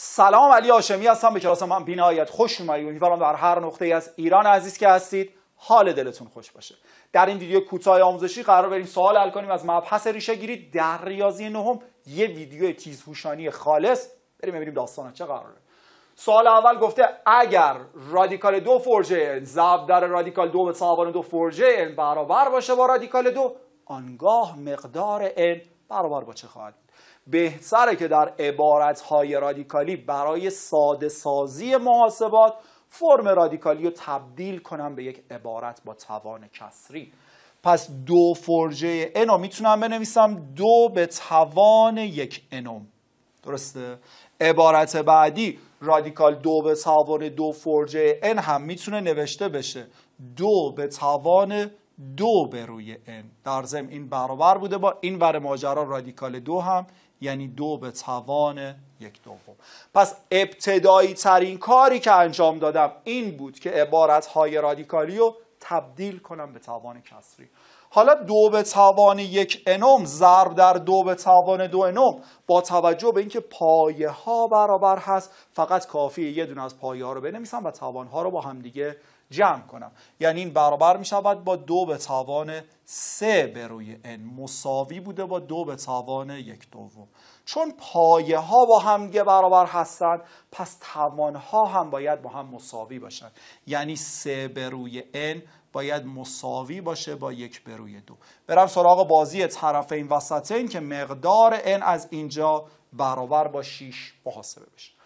سلام علی هاشمی هستم به کلاس من بینایت خوش اومدید امیدوارم در هر نقطه ای از ایران عزیز که هستید حال دلتون خوش باشه در این ویدیو کوتاه آموزشی قرار بریم سوال حل کنیم از مبحث ریشه گیری در ریاضی نهم یه ویدیو تیزهوشانی خالص بریم ببینیم داستان چه قراره سوال اول گفته اگر رادیکال دو فرجه ضرب در رادیکال دو به سابان دو فرجه برابر باشه با رادیکال دو آنگاه مقدار ان برابر با چه خواهد بود بهتره که در های رادیکالی برای ساده سازی محاسبات فرم رادیکالی رو تبدیل کنم به یک عبارت با توان کسری پس دو فرجه انو میتونم بنویسم دو به توان یک انوم درسته؟ عبارت بعدی رادیکال دو به توان دو فرجه ان هم میتونه نوشته بشه دو به توان دو به روی n در زم این برابر بوده با این ور ماجرا رادیکال دو هم یعنی دو به توان یک دوم پس ابتدایی ترین کاری که انجام دادم این بود که عبارت های رادیکالی رو تبدیل کنم به توان کسری حالا دو به توان یک انوم ضرب در دو به توان دو انوم با توجه به اینکه پایه ها برابر هست فقط کافیه یه دونه از پایه ها رو بنویسم و توان ها رو با همدیگه جمع کنم یعنی این برابر می شود با دو به توان سه به روی n مساوی بوده با دو به توان یک دوم چون پایه ها با هم برابر هستند پس توان ها هم باید با هم مساوی باشند یعنی سه به روی n باید مساوی باشه با یک به روی دو برم سراغ بازی طرفین وسطین که مقدار n از اینجا برابر با 6 محاسبه بشه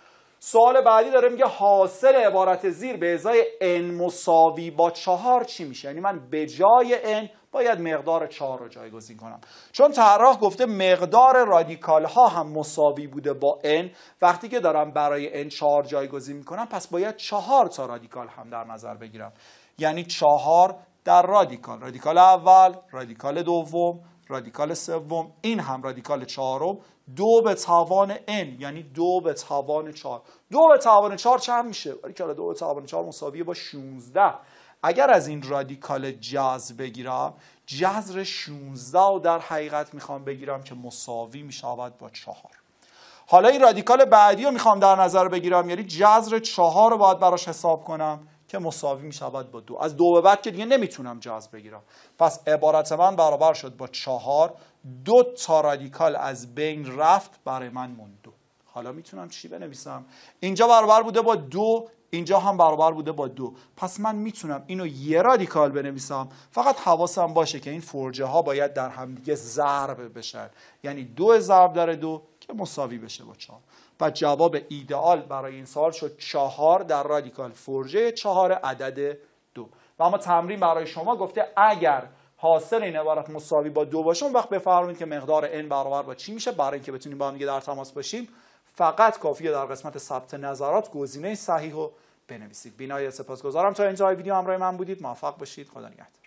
سوال بعدی داره میگه حاصل عبارت زیر به ازای n مساوی با چهار چی میشه یعنی من به جای n باید مقدار چهار رو جایگزین کنم چون طراح گفته مقدار رادیکال ها هم مساوی بوده با n وقتی که دارم برای n چهار جایگزین میکنم پس باید چهار تا رادیکال هم در نظر بگیرم یعنی چهار در رادیکال رادیکال اول رادیکال دوم رادیکال سوم این هم رادیکال چهارم دو به توان n یعنی دو به توان چهار دو به توان چهار چند میشه ولی که دو به توان 4 مساویه با 16 اگر از این رادیکال جذر بگیرم جذر 16 و در حقیقت میخوام بگیرم که مساوی میشود با چهار حالا این رادیکال بعدی رو میخوام در نظر بگیرم یعنی جذر چهار رو باید براش حساب کنم که مساوی می شود با دو از دو به بعد که دیگه نمیتونم جذب بگیرم پس عبارت من برابر شد با چهار دو تا رادیکال از بین رفت برای من موند دو حالا میتونم چی بنویسم اینجا برابر بوده با دو اینجا هم برابر بوده با دو پس من میتونم اینو یه رادیکال بنویسم فقط حواسم باشه که این فرجه ها باید در همدیگه ضرب بشن یعنی دو ضرب داره دو که مساوی بشه با چهار و جواب ایدئال برای این سال شد چهار در رادیکال فرجه چهار عدد دو و اما تمرین برای شما گفته اگر حاصل این عبارت مساوی با دو باشه اون وقت بفرمایید که مقدار n برابر با چی میشه برای اینکه بتونیم با هم دیگه در تماس باشیم فقط کافیه در قسمت ثبت نظرات گزینه صحیح رو بنویسید سپاس سپاسگزارم تا اینجا ویدیو همراه من بودید موفق باشید خدا نگهدار